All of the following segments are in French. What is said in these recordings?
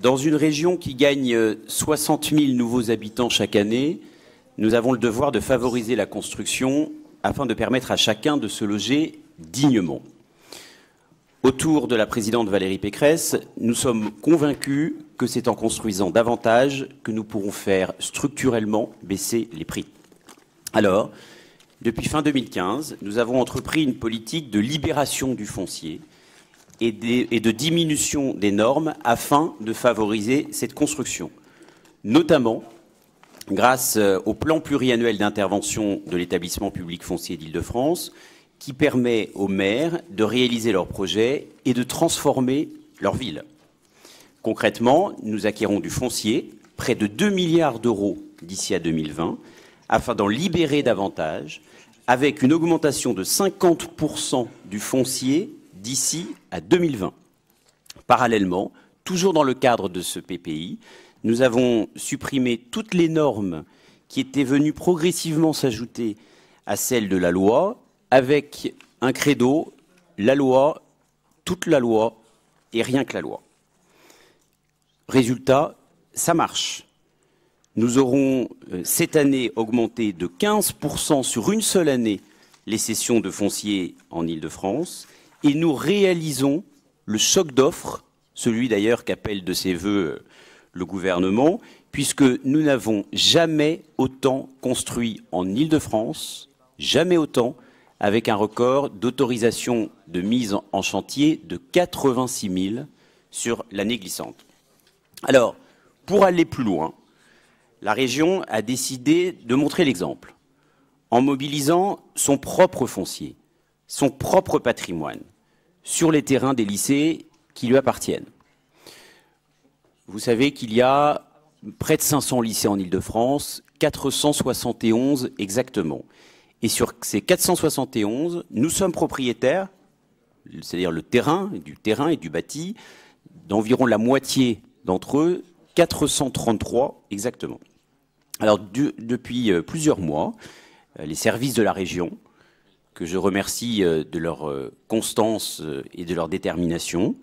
Dans une région qui gagne 60 euh, 000 nouveaux habitants chaque année, nous avons le devoir de favoriser la construction afin de permettre à chacun de se loger dignement. Autour de la présidente Valérie Pécresse, nous sommes convaincus que c'est en construisant davantage que nous pourrons faire structurellement baisser les prix. Alors, depuis fin 2015, nous avons entrepris une politique de libération du foncier et, de diminution des normes afin de favoriser cette construction, notamment grâce euh, au plan pluriannuel d'intervention de l'établissement public foncier d'Île-de-France, qui permet aux maires de réaliser leurs projets et de transformer leur ville. Concrètement, nous acquérons du foncier, près de 2 milliards d'euros d'ici à 2020, afin d'en libérer davantage, avec une augmentation de 50% du foncier d'ici à 2020. Parallèlement, toujours dans le cadre de ce PPI, nous avons supprimé toutes les normes qui étaient venues progressivement s'ajouter à celles de la loi, avec un credo, la loi, toute la loi et rien que la loi. Résultat, ça marche. Nous aurons euh, cette année augmenté de 15% sur une seule année les cessions de fonciers en ile de france et nous réalisons le choc d'offres, celui d'ailleurs qu'appelle de ses voeux euh, le gouvernement, puisque nous n'avons jamais autant construit en ile de france jamais autant, avec un record d'autorisation de mise en chantier de 86 000 sur l'année glissante. Alors, pour aller plus loin, la région a décidé de montrer l'exemple en mobilisant son propre foncier, son propre patrimoine sur les terrains des lycées qui lui appartiennent. Vous savez qu'il y a près de 500 lycées en Ile-de-France, 471 exactement. Et sur ces 471, nous sommes propriétaires, c'est-à-dire le terrain, du terrain et du bâti, d'environ la moitié d'entre eux, 433 exactement. Alors depuis euh, plusieurs mois, euh, les services de la région, que je remercie euh, de leur euh, constance euh, et de leur détermination,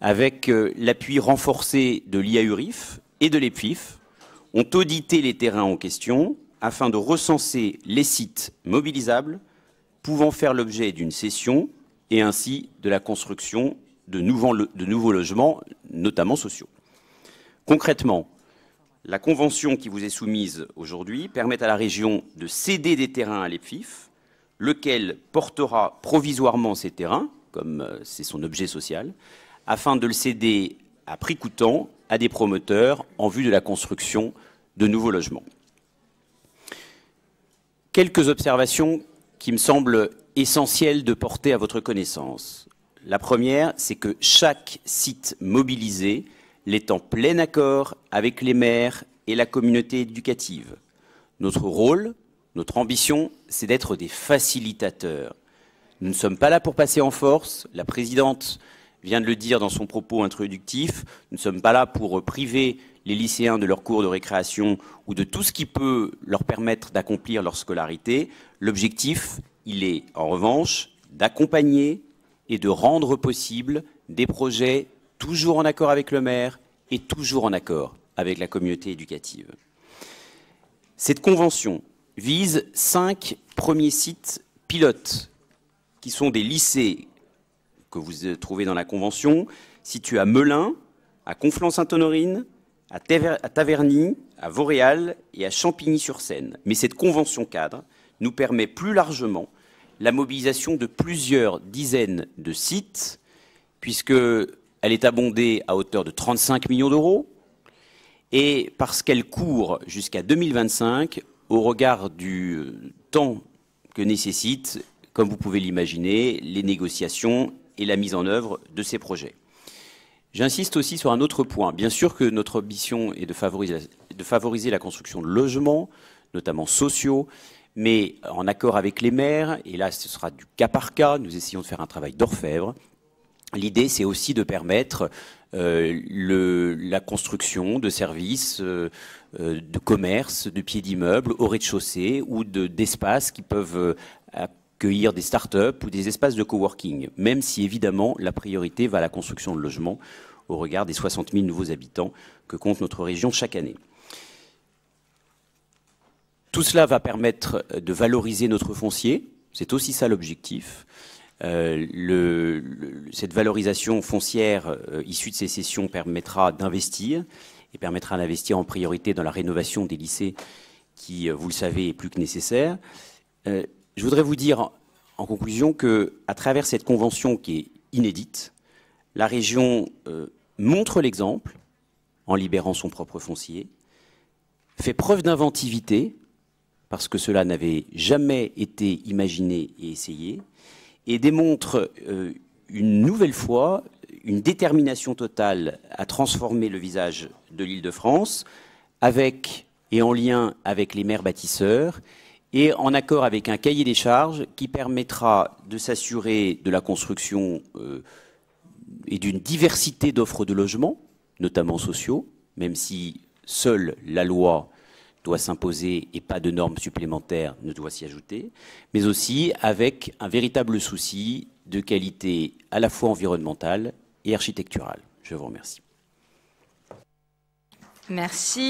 avec l'appui renforcé de l'IAURIF et de l'EPFIF, ont audité les terrains en question afin de recenser les sites mobilisables pouvant faire l'objet d'une cession et ainsi de la construction de nouveaux, de nouveaux logements, notamment sociaux. Concrètement, la convention qui vous est soumise aujourd'hui permet à la région de céder des terrains à l'EPFIF lequel portera provisoirement ses terrains, comme euh, c'est son objet social, afin de le céder à prix coûtant à des promoteurs en vue de la construction de nouveaux logements. Quelques observations qui me semblent essentielles de porter à votre connaissance. La première, c'est que chaque site mobilisé l'est en plein accord avec les maires et la communauté éducative. Notre rôle, notre ambition, c'est d'être des facilitateurs. Nous ne sommes pas là pour passer en force. La présidente vient de le dire dans son propos introductif. Nous ne sommes pas là pour priver les lycéens de leurs cours de récréation ou de tout ce qui peut leur permettre d'accomplir leur scolarité. L'objectif, il est en revanche d'accompagner et de rendre possible des projets toujours en accord avec le maire et toujours en accord avec la communauté éducative. Cette convention vise cinq premiers sites pilotes, qui sont des lycées que vous trouvez dans la Convention, situés à Melun, à Conflans-Sainte-Honorine, à, Taverny, à Vauréal et à Champigny-sur-Seine. Mais cette convention cadre nous permet plus largement la mobilisation de plusieurs dizaines de sites, puisqu'elle est abondée à hauteur de 35 millions d'euros, et parce qu'elle court jusqu'à 2025, au regard du euh, temps que nécessitent, comme vous pouvez l'imaginer, les négociations et la mise en œuvre de ces projets. J'insiste aussi sur un autre point. Bien sûr que notre ambition est de favoriser, de favoriser la construction de logements, notamment sociaux, mais en accord avec les maires, et là ce sera du cas par cas, nous essayons de faire un travail d'orfèvre, L'idée, c'est aussi de permettre euh, la construction de services, euh, euh, de commerce, de pieds d'immeubles au rez-de-chaussée ou d'espaces qui peuvent accueillir des start-up ou des espaces de coworking, même si évidemment la priorité va à la construction de logements au regard des 60 000 nouveaux habitants que compte notre région chaque année. Tout cela va permettre de valoriser notre foncier, c'est aussi ça l'objectif. Euh, le, cette valorisation foncière euh, issue de ces cessions permettra d'investir et permettra d'investir en priorité dans la rénovation des lycées qui, euh, vous le savez, est plus que nécessaire. je voudrais vous dire en conclusion que, à travers cette convention qui est inédite, la région montre l'exemple en libérant son propre foncier, fait preuve d'inventivité parce que cela n'avait jamais été imaginé et essayé, et démontre euh, une nouvelle fois une détermination totale à transformer le visage de l'île de France avec et en lien avec les maires bâtisseurs et en accord avec un cahier des charges qui permettra de s'assurer de la construction euh, et d'une diversité d'offres de logements, notamment sociaux, même si seule la loi doit s'imposer et pas de normes supplémentaires ne doit s'y ajouter, mais aussi avec un véritable souci de qualité à la fois environnementale et architecturale. Je vous remercie. Merci.